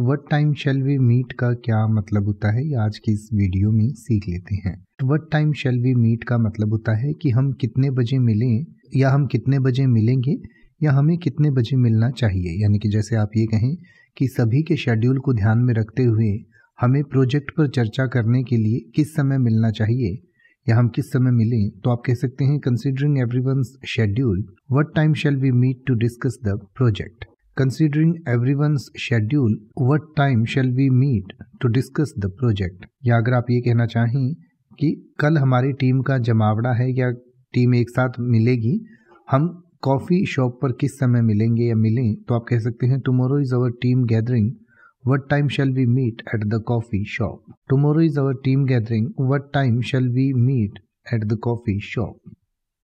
What time shall we meet का क्या मतलब होता है ये आज की इस वीडियो में सीख लेते हैं what time shall we meet का मतलब होता है कि हम कितने बजे मिलें या हम कितने बजे मिलेंगे या हमें कितने बजे मिलना चाहिए यानी कि जैसे आप ये कहें कि सभी के शेड्यूल को ध्यान में रखते हुए हमें प्रोजेक्ट पर चर्चा करने के लिए किस समय मिलना चाहिए या हम किस समय मिलें तो आप कह सकते हैं considering everyone schedule what time shall we meet to discuss the project Considering everyone's schedule, what time shall we meet to discuss the project? या अगर आप ये कहना चाहें कि कल हमारी टीम का जमावड़ा है या टीम एक साथ मिलेगी हम कॉफ़ी शॉप पर किस समय मिलेंगे या मिलें तो आप कह सकते हैं tomorrow is our team gathering what time shall we meet at the coffee shop tomorrow is our team gathering what time shall we meet at the coffee shop